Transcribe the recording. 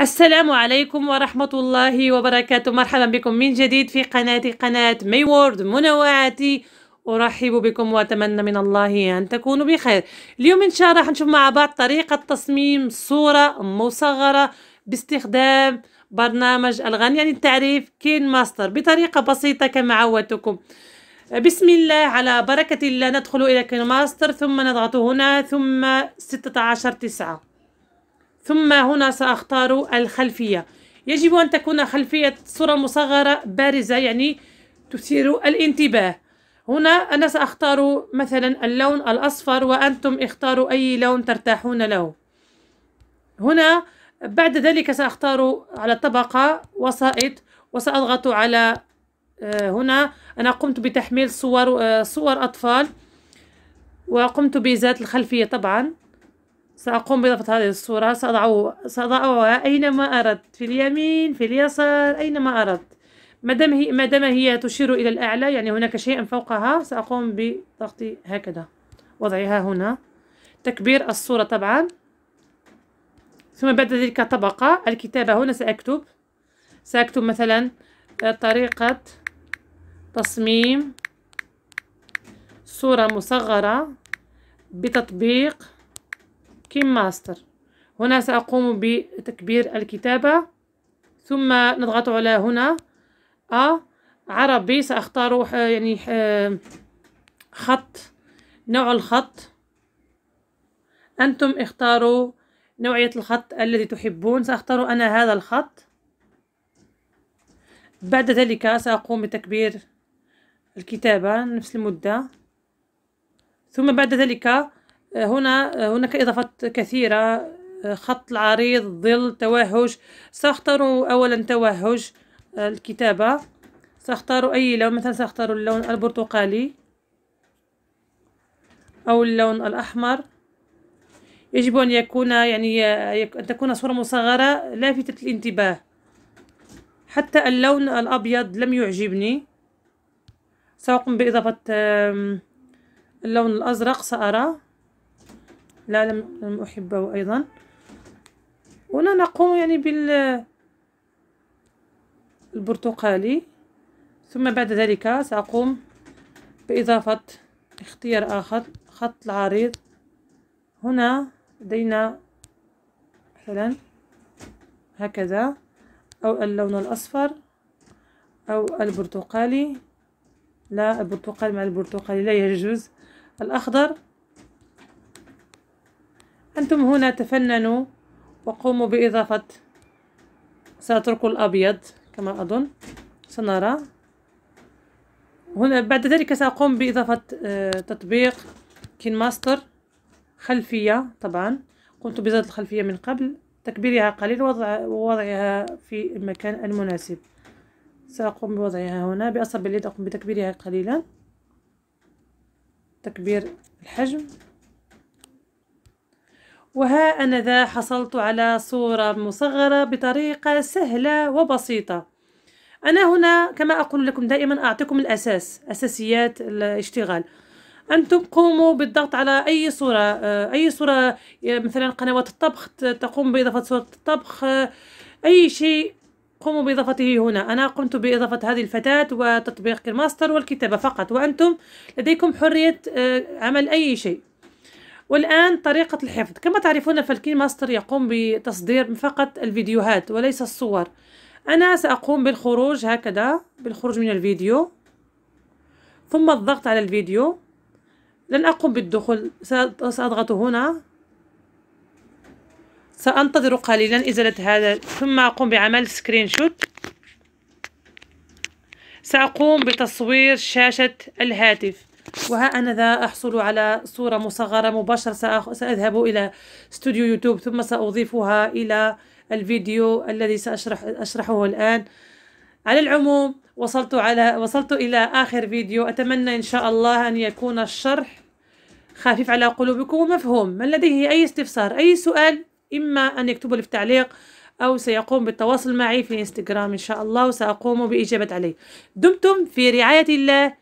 السلام عليكم ورحمة الله وبركاته مرحبا بكم من جديد في قناتي قناة مي وورد منوعاتي أرحب بكم وأتمنى من الله أن تكونوا بخير اليوم إن شاء الله راح نشوف مع بعض طريقة تصميم صورة مصغرة باستخدام برنامج الغني يعني التعريف كين ماستر بطريقة بسيطة كما عودتكم بسم الله على بركة الله ندخل إلى كين ماستر ثم نضغط هنا ثم 16 9 ثم هنا سأختار الخلفية يجب أن تكون خلفية صورة مصغرة بارزة يعني تثير الانتباه هنا أنا سأختار مثلا اللون الأصفر وأنتم اختاروا أي لون ترتاحون له هنا بعد ذلك سأختار على الطبقة وسائط وسأضغط على آه، هنا أنا قمت بتحميل صور آه، صور أطفال وقمت بإزالة الخلفية طبعا سأقوم بإضافة هذه الصورة سأضع سأضعها أينما أردت في اليمين في اليسار أينما أردت مادام هي, مادام هي تشير إلى الأعلى يعني هناك شيء فوقها سأقوم بضغط هكذا وضعها هنا تكبير الصورة طبعا ثم بعد ذلك طبقة الكتابة هنا سأكتب سأكتب مثلا آه، طريقة تصميم صورة مصغرة بتطبيق سكيم ماستر هنا سأقوم بتكبير الكتابة ثم نضغط على هنا أ عربي سأختار آه، يعني آه، خط نوع الخط أنتم اختاروا نوعية الخط الذي تحبون سأختار أنا هذا الخط بعد ذلك سأقوم بتكبير الكتابة نفس المدة ثم بعد ذلك هنا هناك إضافات كثيرة خط العريض ظل توهج سأختار أولا توهج الكتابة سأختار أي لون مثلا سأختار اللون البرتقالي أو اللون الأحمر يجب أن يكون يعني أن تكون صورة مصغرة لافتة الانتباه حتى اللون الأبيض لم يعجبني سأقوم بإضافة اللون الأزرق سأرى لا لم, لم أحبه أيضا هنا نقوم يعني بال البرتقالي ثم بعد ذلك سأقوم بإضافة اختيار آخر خط العريض هنا لدينا مثلا هكذا أو اللون الأصفر أو البرتقالي لا البرتقال مع البرتقالي لا يجوز الأخضر أنتم هنا تفننوا وقوموا بإضافة سأترك الأبيض كما أظن سنرى هنا بعد ذلك سأقوم بإضافة آه، تطبيق كين ماستر خلفية طبعا قمت بإزالة الخلفية من قبل تكبيرها قليل ووضعها في المكان المناسب سأقوم بوضعها هنا بأصابع اليد أقوم بتكبيرها قليلا تكبير الحجم وها أنا ذا حصلت على صورة مصغرة بطريقة سهلة وبسيطة أنا هنا كما أقول لكم دائما أعطيكم الأساس أساسيات الاشتغال أنتم قوموا بالضغط على أي صورة آه، أي صورة آه، مثلا قنوات الطبخ تقوم بإضافة صورة الطبخ آه، أي شيء قوموا بإضافته هنا أنا قمت بإضافة هذه الفتاة وتطبيق الماستر والكتابة فقط وأنتم لديكم حرية عمل أي شيء والآن طريقة الحفظ كما تعرفون فالكي ماستر يقوم بتصدير فقط الفيديوهات وليس الصور أنا سأقوم بالخروج هكذا بالخروج من الفيديو ثم الضغط على الفيديو لن أقوم بالدخول سأضغط هنا سأنتظر قليلا إزالة هذا ثم أقوم بعمل سكرين شوت سأقوم بتصوير شاشة الهاتف وها أنا ذا أحصل على صورة مصغرة مباشرة سأذهب إلى استوديو يوتيوب ثم سأضيفها إلى الفيديو الذي سأشرح أشرحه الآن على العموم وصلت على وصلت إلى آخر فيديو أتمنى إن شاء الله أن يكون الشرح خفيف على قلوبكم ومفهوم من لديه أي استفسار أي سؤال إما أن يكتبه في التعليق أو سيقوم بالتواصل معي في إنستغرام إن شاء الله وسأقوم بإجابة عليه دمتم في رعاية الله